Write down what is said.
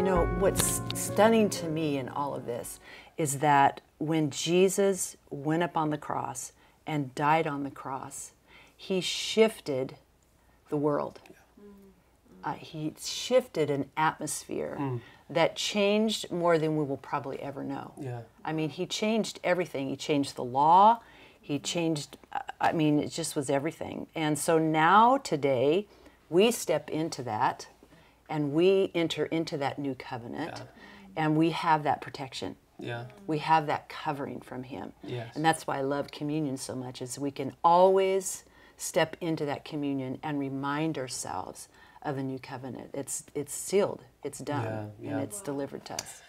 You know, what's stunning to me in all of this is that when Jesus went up on the cross and died on the cross, he shifted the world. Mm-hmm. Uh, he shifted an atmosphere mm. that changed more than we will probably ever know. Yeah. I mean, he changed everything. He changed the law. He changed, uh, I mean, it just was everything. And so now, today, we step into that and we enter into that new covenant yeah. and we have that protection. Yeah. We have that covering from him. Yes. And that's why I love communion so much is we can always step into that communion and remind ourselves of the new covenant. It's it's sealed, it's done, yeah, yeah. and it's delivered to us.